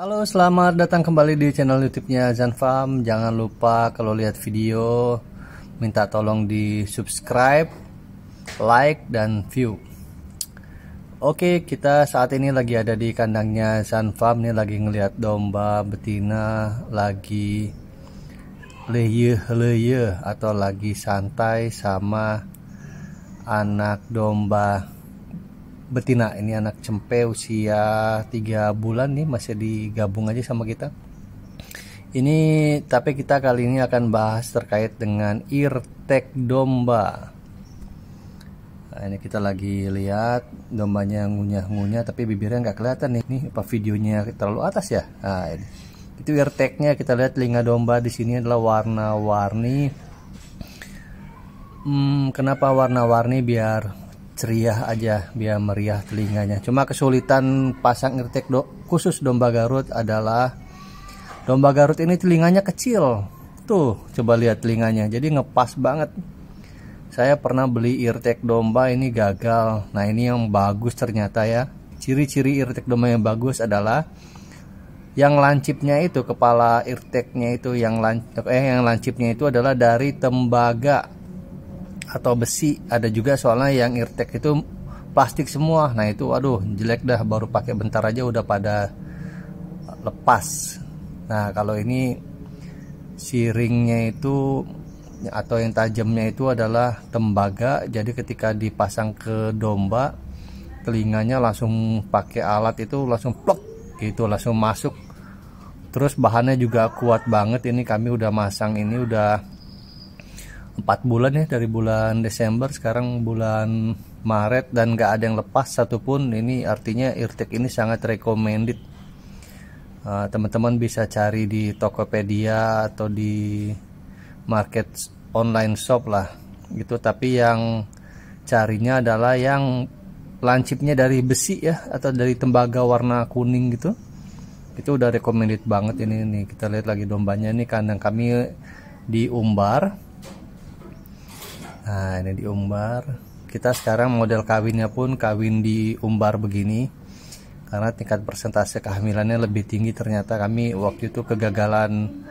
Halo, selamat datang kembali di channel YouTube-nya Zanfam. Jangan lupa kalau lihat video minta tolong di subscribe, like dan view. Oke, kita saat ini lagi ada di kandangnya Zanfam Ini lagi ngelihat domba betina lagi leye leye atau lagi santai sama anak domba betina ini anak cempe usia tiga bulan nih masih digabung aja sama kita ini tapi kita kali ini akan bahas terkait dengan irtek domba nah, ini kita lagi lihat dombanya ngunyah-ngunyah tapi bibirnya nggak kelihatan nih ini apa videonya terlalu atas ya nah ini itu irteknya kita lihat telinga domba di sini adalah warna-warni hmm, kenapa warna-warni biar ceria aja biar meriah telinganya cuma kesulitan pasang irtek do, khusus domba Garut adalah domba Garut ini telinganya kecil tuh coba lihat telinganya jadi ngepas banget saya pernah beli irtek domba ini gagal nah ini yang bagus ternyata ya ciri-ciri irtek domba yang bagus adalah yang lancipnya itu kepala irteknya itu yang lan eh yang lancipnya itu adalah dari tembaga atau besi ada juga soalnya yang irtek itu plastik semua nah itu waduh jelek dah baru pakai bentar aja udah pada lepas nah kalau ini si ringnya itu atau yang tajamnya itu adalah tembaga jadi ketika dipasang ke domba telinganya langsung pakai alat itu langsung plok gitu langsung masuk terus bahannya juga kuat banget ini kami udah masang ini udah empat bulan ya dari bulan Desember sekarang bulan Maret dan gak ada yang lepas satupun ini artinya Irtek ini sangat recommended eh, teman-teman uh, bisa cari di Tokopedia atau di market online shop lah gitu tapi yang carinya adalah yang lancipnya dari besi ya atau dari tembaga warna kuning gitu itu udah recommended banget ini nih kita lihat lagi dombanya ini kandang kami di Umbar nah ini di umbar kita sekarang model kawinnya pun kawin di umbar begini karena tingkat persentase kehamilannya lebih tinggi ternyata kami waktu itu kegagalan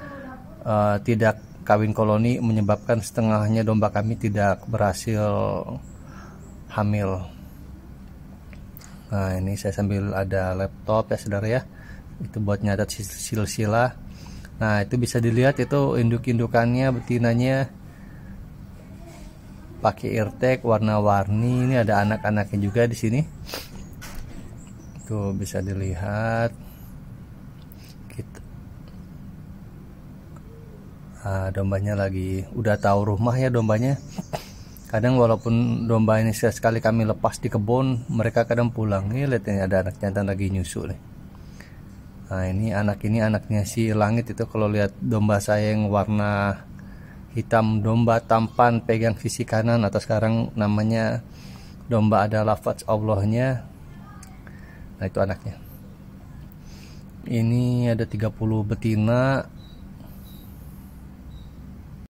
uh, tidak kawin koloni menyebabkan setengahnya domba kami tidak berhasil hamil nah ini saya sambil ada laptop ya saudara ya itu buat nyatat silsilah nah itu bisa dilihat itu induk-indukannya betinanya pakai irtek warna-warni ini ada anak-anaknya juga di sini tuh bisa dilihat kita ah, dombanya lagi udah tahu rumah ya dombanya kadang walaupun domba ini sekali kami lepas di kebun mereka kadang pulang nih lihat ini ada anak jantan lagi nyusu nih nah ini anak ini anaknya si langit itu kalau lihat domba saya yang warna hitam domba tampan pegang sisi kanan atau sekarang namanya domba ada lafaz Allahnya nah itu anaknya ini ada 30 betina